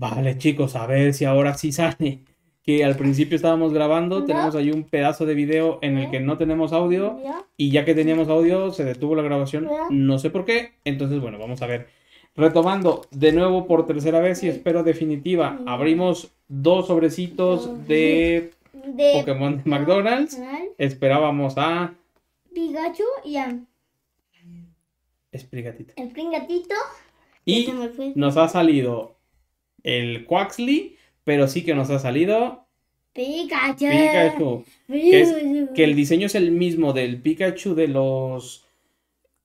Vale, chicos, a ver si ahora sí sale. Que al principio estábamos grabando, tenemos ahí un pedazo de video en el que no tenemos audio. Y ya que teníamos audio, se detuvo la grabación. No sé por qué. Entonces, bueno, vamos a ver. Retomando, de nuevo por tercera vez y espero definitiva, abrimos dos sobrecitos de, Pokémon de McDonald's. Esperábamos a Pikachu y a Springatito. El Y este nos ha salido el Quaxly, pero sí que nos ha salido Pikachu. Que, el diseño es el mismo del Pikachu de los...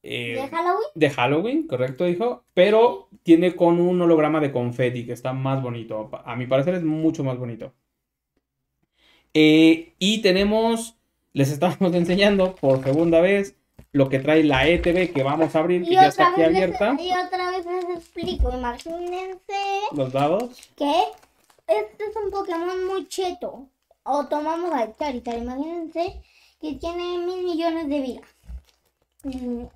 Eh, ¿De Halloween? De Halloween, correcto, dijo. Pero tiene con un holograma de confetti, que está más bonito. A mi parecer es mucho más bonito. Eh, y tenemos, les estamos enseñando por segunda vez, lo que trae la ETB que vamos a abrir, y que ya está aquí abierta. Y otra vez les explico, imagínense. Los dados. Que este es un Pokémon muy cheto. O tomamos al Charizard, imagínense que tiene mil millones de vida.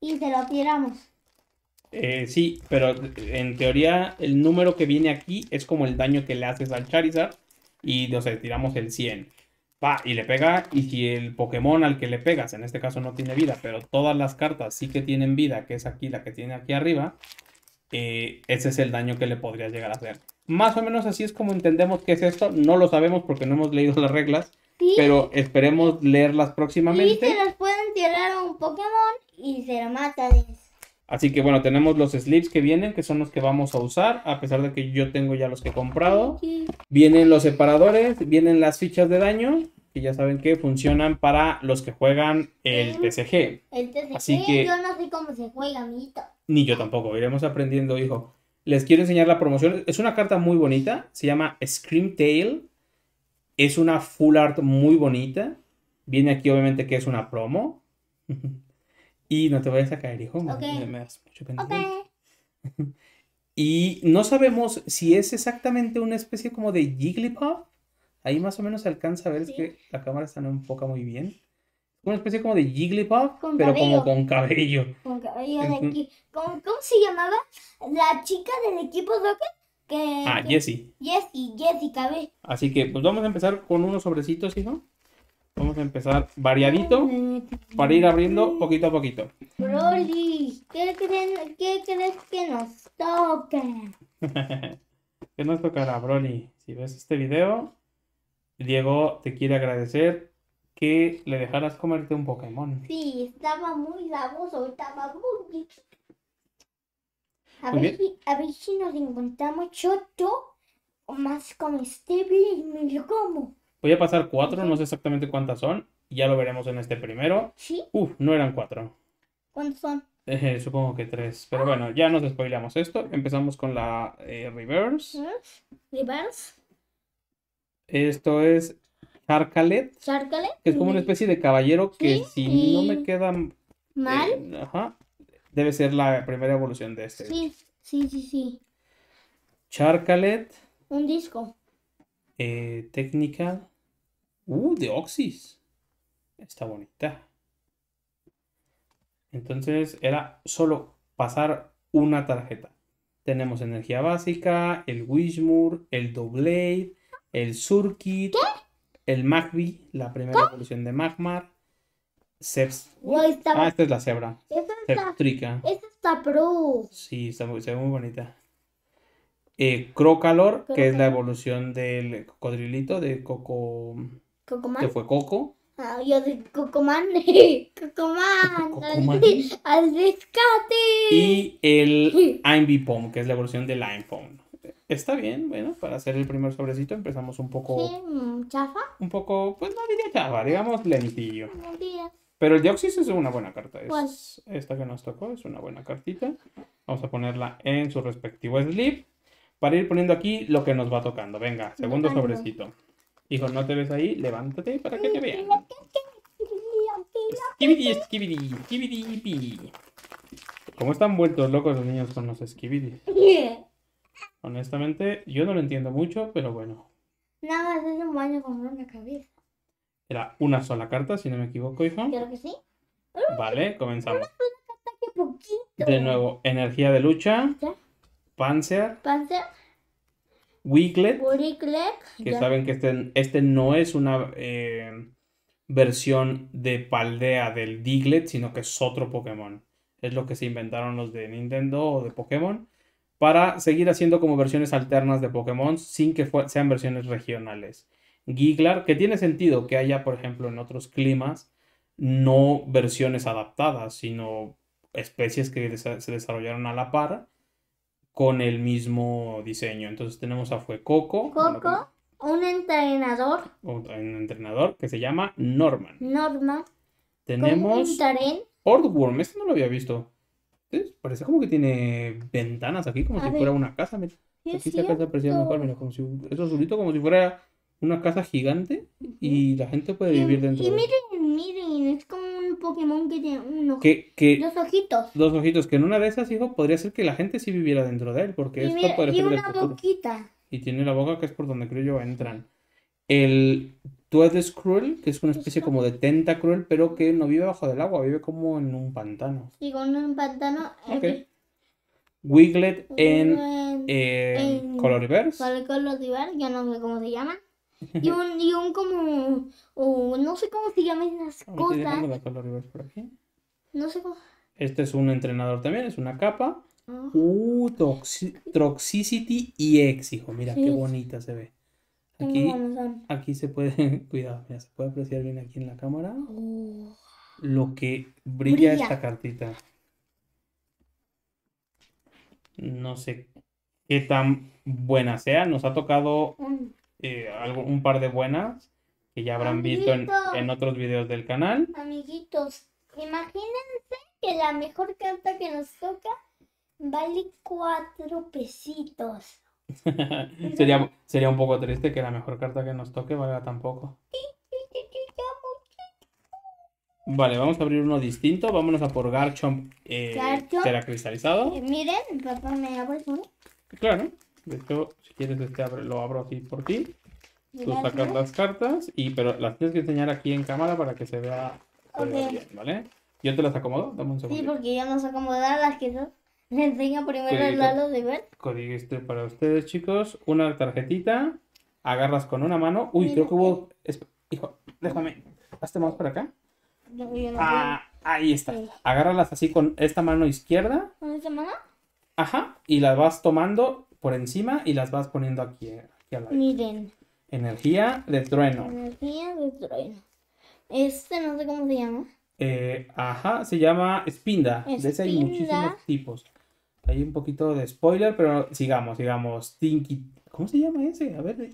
Y se lo tiramos. Eh, sí, pero en teoría el número que viene aquí es como el daño que le haces al Charizard. Y, nos tiramos el 100. Va y le pega. Y si el Pokémon al que le pegas, en este caso no tiene vida, pero todas las cartas sí que tienen vida, que es aquí la que tiene aquí arriba, eh, ese es el daño que le podrías llegar a hacer. Más o menos así es como entendemos qué es esto. No lo sabemos porque no hemos leído las reglas. Pero esperemos leerlas próximamente. Y se las pueden tirar un Pokémon y se lo Así que bueno, tenemos los slips que vienen, que son los que vamos a usar, a pesar de que yo tengo ya los que he comprado. Vienen los separadores, vienen las fichas de daño, que ya saben que funcionan para los que juegan el TCG. El TCG Así que, yo no sé cómo se juega, amiguito. Ni yo tampoco, iremos aprendiendo, hijo. Les quiero enseñar la promoción. Es una carta muy bonita, se llama Scream Tail. Es una full art muy bonita. Viene aquí obviamente que es una promo. Y no te vayas a caer, hijo. Okay. Me, mucho y no sabemos si es exactamente una especie como de Jigglypuff. Ahí más o menos se alcanza a ver que la cámara está no enfoca muy bien. Una especie como de Jigglypuff, pero como con cabello. Con cabello de aquí. ¿Cómo, se llamaba la chica del equipo Rocket? Que, ah, Jessie. Jessie, Jessie, cabello. Así que, pues vamos a empezar con unos sobrecitos, hijo. Vamos a empezar variadito para ir abriendo poquito a poquito. Broly, ¿qué, crees que nos toca? ¿Qué nos tocará, Broly? Si ves este video, Diego te quiere agradecer que le dejaras comerte un Pokémon. Sí, estaba muy lagoso estaba muy... A, ver, si, a ver si nos encontramos choto o más comestible y me lo como. Voy a pasar cuatro, no sé exactamente cuántas son. Ya lo veremos en este primero. ¿Sí? Uf, no eran cuatro. ¿Cuántos son? Eh, supongo que tres. Pero bueno, ya nos despoileamos esto. Empezamos con la eh, reverse. ¿Reverse? Esto es Charcalet. Charcalet. Que es como una especie de caballero que si no me queda... Mal. Eh, debe ser la primera evolución de este. Sí, sí, sí, sí. Charcalet. Un disco. Eh, técnica uh, de Oxys. Está bonita. Entonces era solo pasar una tarjeta. Tenemos energía básica, el Wishmoor, el Doblade, el Surkit, el Magby, la primera evolución de Magmar, Seps. Ah, esta es la cebra. Esta es esta está pro. Sí, está muy bonita eh, Crocalor, que es la evolución del cocodrilito, de Coco... Cocoman. Que fue Coco. Ah, yo de Cocoman. Cocoman. Cocoman. Al, rescate. Y el Aimbipom, que es la evolución del iphone Está bien, bueno, para hacer el primer sobrecito empezamos un poco... Mm, chafa. Un poco, pues no diría chafa, digamos lentillo. Pero el Dioxis es una buena carta. pues... Esta que nos tocó es una buena cartita. Vamos a ponerla en su respectivo slip para ir poniendo aquí lo que nos va tocando. Venga, segundo sobrecito. Hijo, no te ves ahí, levántate para que te vean. Skibidi, skibidi, skibidi, ¿Cómo están vueltos locos los niños con los skibidi? Honestamente, yo no lo entiendo mucho, pero bueno. Nada más es un baño con una cabeza. Era una sola carta, si no me equivoco, hijo. Creo que sí. Vale, comenzamos. De nuevo, energía de lucha. Panzer. Panzer. Wiglet. Que saben que este, este, no es una eh, versión de Paldea del Diglet, sino que es otro Pokémon. Es lo que se inventaron los de Nintendo o de Pokémon para seguir haciendo como versiones alternas de Pokémon sin que sean versiones regionales. Giglar, que tiene sentido que haya, por ejemplo, en otros climas, no versiones adaptadas, sino especies que se desarrollaron a la par con el mismo diseño. Entonces tenemos a Fue Coco. un entrenador. Un entrenador que se llama Norman. Norman. Tenemos Ordworm, este no lo había visto. Parece como que tiene ventanas aquí, como si fuera una casa. esta casa parecía mejor, como si, es azulito, como si fuera una casa gigante y la gente puede vivir dentro. Y miren, miren, es como Pokémon que tiene dos ojitos. Dos ojitos, que en una de esas, hijo, podría ser que la gente sí viviera dentro de él, porque esto una boquita. Y tiene la boca que es por donde creo yo entran. El Edes Cruel, que es una pues especie como de tenta cruel, pero que no vive bajo del agua, vive como en un pantano. Sí, con un pantano. Eh, okay. Wiglet en, eh, en Coloriverse. no sé cómo se llama. Y un, y un como, no sé cómo se llaman esas cosas. No sé cómo. Este es un entrenador también, es una capa. Ah. Uh, Toxicity y Exijo. Mira qué bonita se ve. Aquí, aquí se puede, cuidado, se puede apreciar bien aquí en la cámara oh. lo que brilla, esta cartita. No sé qué tan buena sea. Nos ha tocado eh, algo, un par de buenas que ya habrán visto en, otros videos del canal. Amiguitos, imagínense que la mejor carta que nos toca vale cuatro pesitos. sería, un poco triste que la mejor carta que nos toque valga tampoco Vale, vamos a abrir uno distinto. Vámonos a por Garchomp eh, cristalizado cristalizado eh, miren, papá me ha muy Claro. De hecho, si quieres, este, lo abro así por ti. Tú sacas las cartas, y, pero las tienes que enseñar aquí en cámara para que se vea, bien, ¿vale? Yo te las acomodo, dame un segundo. Sí, porque yo no sé acomodar las que son. les enseño primero el lado de ver. Código este para ustedes, chicos. Una tarjetita. Agarras con una mano. Uy, creo que hubo. Hijo, déjame. Hazte más para acá. Ah, ahí está. Agárralas así con esta mano izquierda. ¿Con esta mano? Ajá. Y las vas tomando por encima y las vas poniendo aquí, eh, aquí Miren. Energía de trueno. Energía de trueno. Este no sé cómo se llama. Eh, ajá, se llama Spinda. De ese hay muchísimos tipos. Hay un poquito de spoiler, pero sigamos, sigamos. Tinky. ¿Cómo se llama ese? A ver.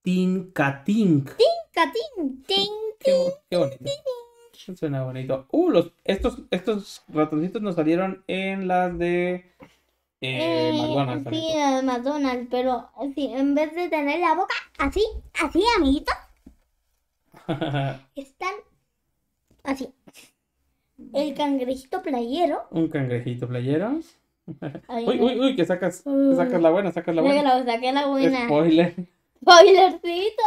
Tinkatink. ¡Tinkatink! Tink, Qué bonito. Suena bonito. Uh, los, estos, estos ratoncitos nos salieron en las de eh, eh Sí, eh, pero sí, en vez de tener la boca así, así, amiguito, están así. El cangrejito playero. Un cangrejito playero. uy, uy, uy, que sacas, sacas la buena, sacas la buena. saqué la buena. Spoiler. Spoilercito.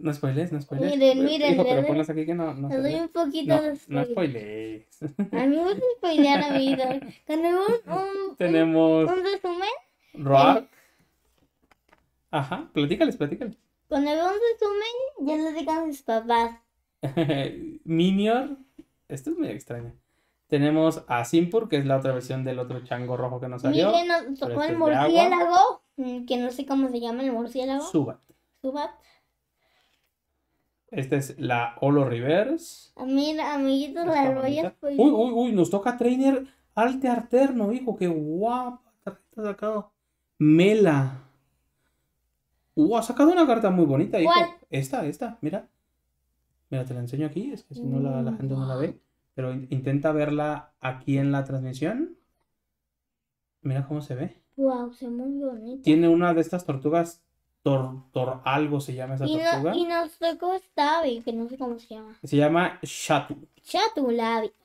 No spoilees, no spoilees. Miren, miren. Hijo, pero ponlos aquí que no. no Te doy un poquito de No spoilees. A mí me gusta spoilear a mi Tenemos un, Tenemos. Un, resumen. Rock. Ajá, platícales, platícales. Cuando veo un resumen, ya lo digan mis papás. Minior. Esto es muy extraño. Tenemos a Simpur, que es la otra versión del otro chango rojo que nos salió. Miren, nos tocó este el murciélago, mm, que no sé cómo se llama el murciélago. Subat. Subat. Esta es la Olo Reverse. Mira, amiguitos, las manita. Uy, uy, uy, nos toca trainer alte arterno hijo. Qué guapa tarjeta sacado. Mela. Uh, ha sacado una carta muy bonita, hijo. Esta, esta, mira. Mira, te la enseño aquí, es que si no la, la gente no la ve. Pero intenta verla aquí en la transmisión. Mira cómo se ve. Wow, se ve muy bonita. Tiene una de estas tortugas Tor, algo se llama esa tortuga. y no sé cómo que no sé cómo se llama. Se llama Shatu.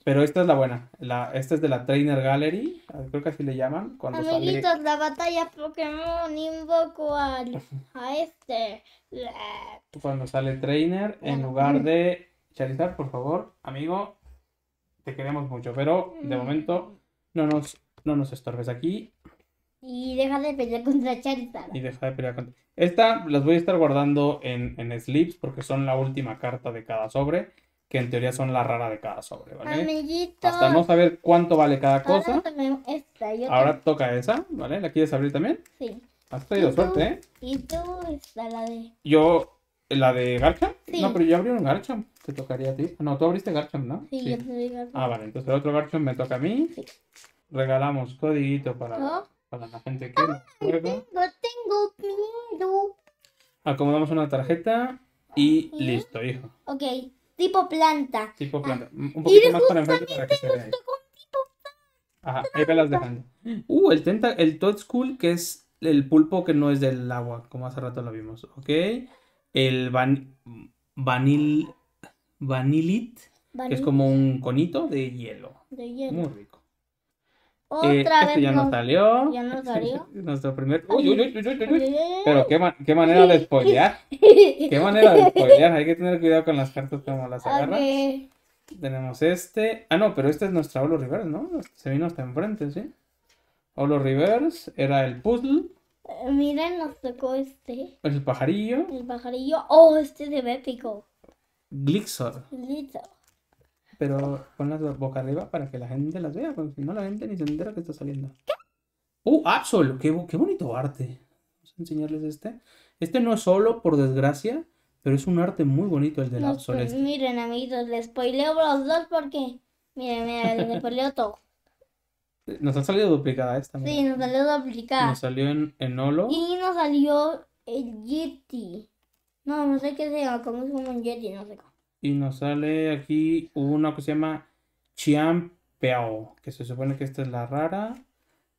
Pero esta es la buena. La, esta es de la Trainer Gallery. Ah, creo que así le llaman. Cuando Amiguitos, la batalla Pokémon invoco a este. Cuando sale Trainer, en lugar mm. de Charizard, por favor, amigo, te queremos mucho. Pero de mm. momento no nos, no nos estorbes aquí. Y deja de pelear contra Charizard. Y deja de pelear contra... Esta las voy a estar guardando en, en slips porque son la última carta de cada sobre, que en teoría son la rara de cada sobre, ¿vale? Amiguitos. Hasta no saber cuánto vale cada cosa. Ahora, toca esa, ¿vale? ¿La quieres abrir también? Sí. Has traído suerte, ¿eh? Y tú está la de... Yo... ¿La de garcha Sí. No, pero yo abrí un garcha Te tocaría a ti. No, tú abriste garcha ¿no? Sí, yo te abrí Garchomp. Ah, vale. Entonces el otro garcha me toca a mí. Sí. Regalamos codiguito para la gente ah, Acomodamos una tarjeta y listo, hijo. Ok, tipo planta. Tipo ah, planta. Un poquito más para enfrente para que se vea. Ajá, ahí me las dejando. Uh, el, tenta el Todd School, que es el pulpo que no es del agua, como hace rato lo vimos. Ok. El van vanil vanilit, vanilit, que es como un conito de hielo. De hielo. Muy rico. Otra este vez este ya nos, no salió. Ya nos salió. Nuestro primer. Uy, uy, uy, uy Pero qué, qué, manera de spoilear. qué manera de spoilear. Hay que tener cuidado con las cartas como las agarras. Tenemos este. Ah, no, pero este es nuestro Olo rivers ¿no? Se vino hasta enfrente, ¿sí? Olo rivers era el puzzle. Eh, miren, nos tocó este. El pajarillo. El pajarillo. Oh, este de Bépico. Glixor. Glixor pero ponlas boca arriba para que la gente las vea, porque si no la gente ni se entera que está saliendo. ¡Uh, Absol! Qué, bonito arte! Vamos a enseñarles este. Este no es solo, por desgracia, pero es un arte muy bonito el del Absol. Pues, este. Miren, amigos, les spoileo los dos porque... Miren, miren, les spoileo todo. Eh, nos ha salido duplicada esta. Sí, nos salió duplicada. Nos salió en, en Olo. Y nos salió el Yeti. No, no sé qué sea, como es como un Yeti, no sé cómo y nos sale aquí uno que se llama Chiang que se supone que esta es la rara.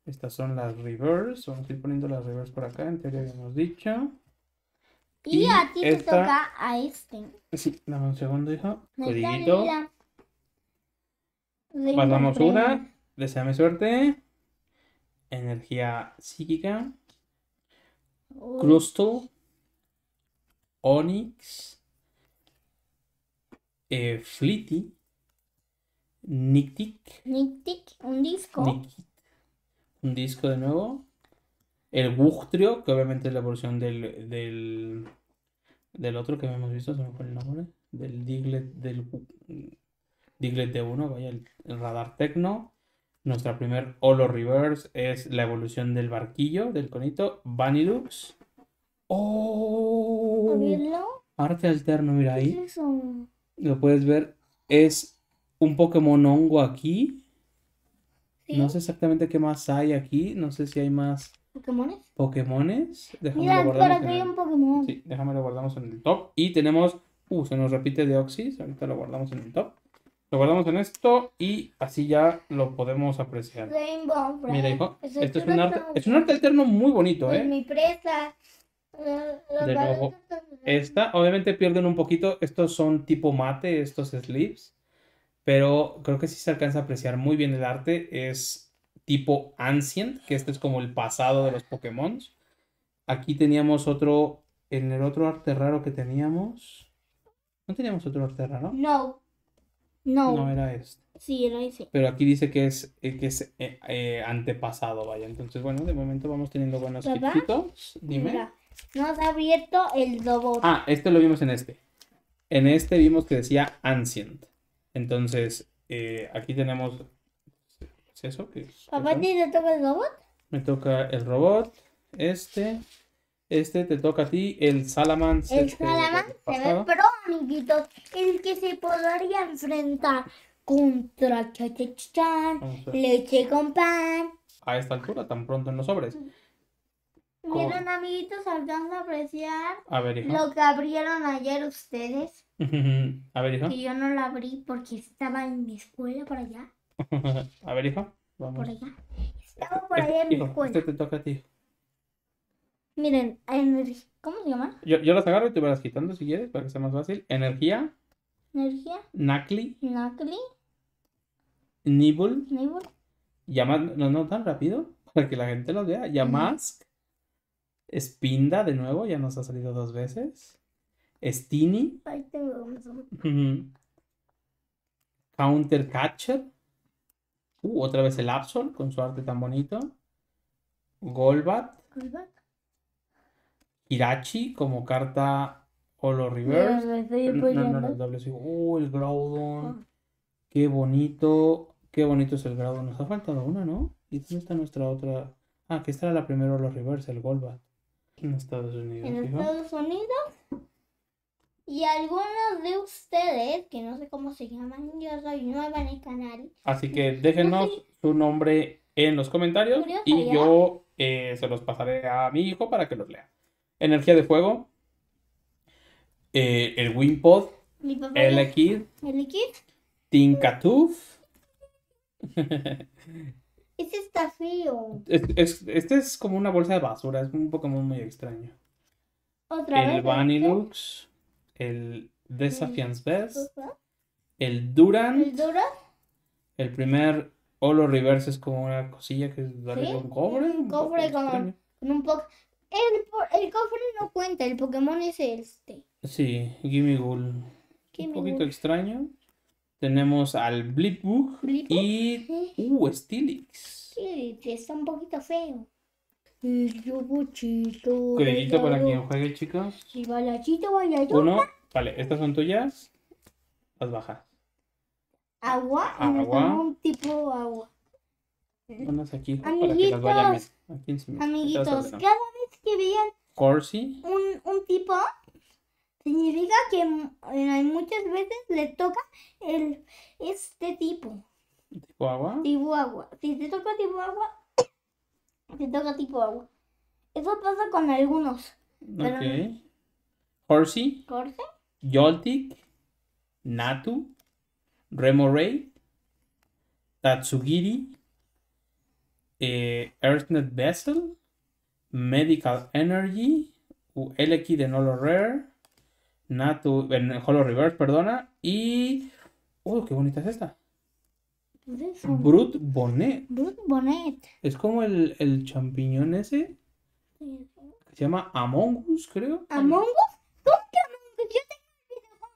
Estas son las reverse, vamos a ir poniendo las reverse por acá, en teoría hemos dicho. Y, a ti te toca a este. Sí, dame un segundo, hijo. Pasamos una. Deseame suerte. Energía psíquica. Crustal. Onyx eh, Flitty, Nictic. Nictic, un disco. un disco de nuevo. El Wuchtrio, que obviamente es la evolución del, del, otro que hemos visto, se me fue el nombre. Del Diglet del Diglet de uno, vaya, el, radar tecno. Nuestra primer Holo Reverse es la evolución del barquillo, del conito, Vanilux. ¡Oh! Arte alterno, mira ahí lo puedes ver, es un Pokémon hongo aquí. No sé exactamente qué más hay aquí. No sé si hay más. ¿Pokémones? ¿Pokémones? Déjame guardamos en Pokémon. Sí, déjame lo guardamos en el top. Y tenemos. Uh, se nos repite Deoxys. Ahorita lo guardamos en el top. Lo guardamos en esto y así ya lo podemos apreciar. Mira, hijo, pues, esto es un, arte, es alterno muy bonito, ¿eh? mi presa. De nuevo, esta, obviamente pierden un poquito. Estos son tipo mate, estos sleeves Pero creo que sí se alcanza a apreciar muy bien el arte. Es tipo Ancient, que este es como el pasado de los Pokémon. Aquí teníamos otro. En el otro arte raro que teníamos. ¿No teníamos otro arte raro? No. No. No era este. Sí, Pero aquí dice que es, eh, que es eh, eh, antepasado, vaya. Entonces, bueno, de momento vamos teniendo buenos hititos. Dime nos ha abierto el robot. Ah, este lo vimos en este. En este vimos que decía Ancient. Entonces, eh, aquí tenemos... ¿Es eso? ¿Papá te toca el robot? Me toca el robot. Este. Este te toca a ti, el Salaman. El Salaman se ve pro, amiguitos. El que se podría enfrentar contra Chachachan, leche con pan. A esta altura, tan pronto en los sobres. Mm. Miren, amiguitos, alcanza a apreciar lo que abrieron ayer ustedes. a ver, hijo. Que yo no lo abrí porque estaba en mi escuela por allá. a ver, hijo. Vamos. Por allá. Estaba este, por allá en mi este, escuela. Este te toca a ti. Miren, ¿Cómo se llama? Yo, yo las agarro y te vas quitando si quieres para que sea más fácil. Energía. Energía. Nacli. Nacli. Nibul. Nibul. Llamad, no, no tan rápido, para que la gente los vea. Yamask. Spinda de nuevo, ya nos ha salido dos veces. Stini. Counter Catcher. Uh, otra vez el Absol con su arte tan bonito. Golbat. Golbat. Hirachi como carta Holo Reverse. No, no, no, el el Groudon. Ah. Qué bonito. Qué bonito es el Groudon. Nos ha faltado una, ¿no? ¿Y dónde está nuestra otra? Ah, que esta era la primera Holo Reverse, el Golbat. En Estados Unidos. En Estados Unidos. Y algunos de ustedes, que no sé cómo se llaman, yo soy nueva en canal. Así que déjenos su nombre en los comentarios y yo eh, se los pasaré a mi hijo para que los lea. Energía de fuego, eh, el Wimpod, el Equid Tinkatuf, Este está feo. Es, este es como una bolsa de basura, es un Pokémon muy extraño. ¿Otra el Vanilux, el Desafiance mm, Best, el Durant, el Duran. el primer Holo Reverse es como una cosilla que es un cofre Un con, un poco. El, cofre no cuenta, el Pokémon es este. Sí, Gimme Un poquito extraño. Tenemos al blipbook y. Uh, Stilix. Sí, está un poquito feo. yo, robochito. para quien juegue, chicos. Y balachito, balachito. Uno. Vale, estas son tuyas. Las bajas. Agua. Agua. Un tipo agua. aquí. Amiguitos. aquí encima. Amiguitos, cada vez que vean. Corsi. Un, un tipo significa que mm, muchas veces le toca el, este tipo. ¿Tipo agua? Tipo agua. Si te toca tipo agua, te toca tipo agua. Eso pasa con algunos. Ok. Horsey. Horsey. Joltik. Natu. Remoray. Tatsugiri. Eh, Earthnet Vessel. Medical Energy. ULK de Nolo Rare. Natu, en Hollow Reverse, perdona. Y. oh, qué bonita es esta! Brut Bonnet. Bonnet. Es como el, champiñón ese. se llama Among Us, creo. ¿Among Us? ¿Cómo que Among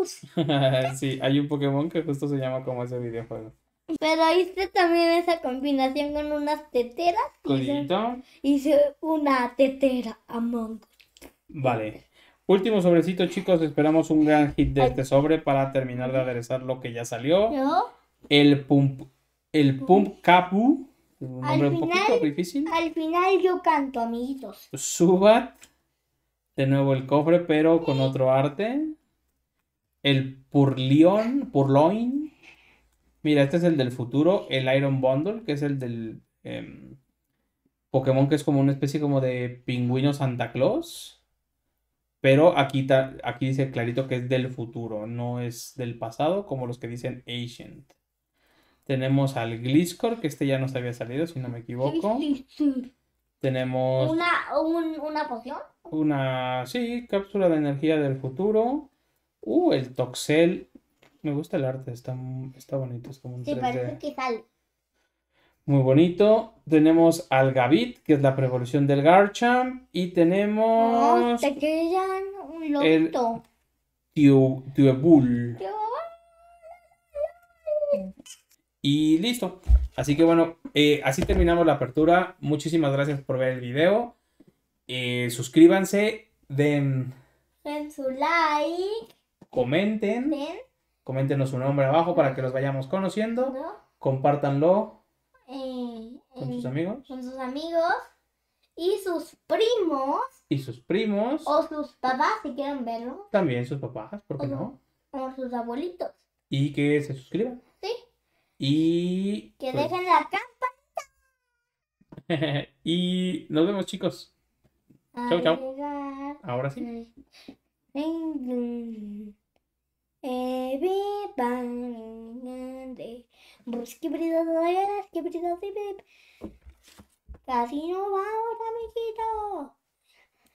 Us? Yo tengo un videojuego Among Us. sí, hay un Pokémon que justo se llama como ese videojuego. Pero hice también esa combinación con unas teteras. Con hice una tetera Among Us. Vale. Último sobrecito, chicos. Esperamos un gran hit de este sobre para terminar de aderezar lo que ya salió. El pump, el pump capu. Un nombre un poquito difícil. Al final yo canto, amiguitos. Subat. De nuevo el cofre, pero con otro arte. El Purlion. purloin. Mira, este es el del futuro. El Iron Bundle, que es el del em, Pokémon, que es como una especie como de pingüino Santa Claus. Pero aquí, aquí dice clarito que es del futuro, no es del pasado, como los que dicen Ancient. Tenemos al Gliscor, que este ya no se había salido, si no me equivoco. Tenemos. ¿Una, ¿Una poción? Una, sí, cápsula de energía del futuro. Uh, el Toxel. Me gusta el arte, está, está bonito, como sí, parece que sale. Muy bonito. Tenemos al Gavit, que es la prevolución del Garcham. Y tenemos. Oh, te quedan un loto. Y listo. Así que bueno, eh, así terminamos la apertura. Muchísimas gracias por ver el video. Eh, suscríbanse. Den. Den su like. Comenten. comenten Coméntenos su nombre abajo para que los vayamos conociendo. compartanlo Compártanlo ¿Con sus mm, amigos? Con sus amigos. Y sus primos. Y sus primos. O sus papás, si quieren verlo. También sus papás, ¿por qué no? O sus abuelitos. Y que se suscriban. Sí. Y. Que pues, dejen la campanita. y nos vemos, chicos. Chao, chao. Ahora sí. Everybody Casino, vamos, amiguito.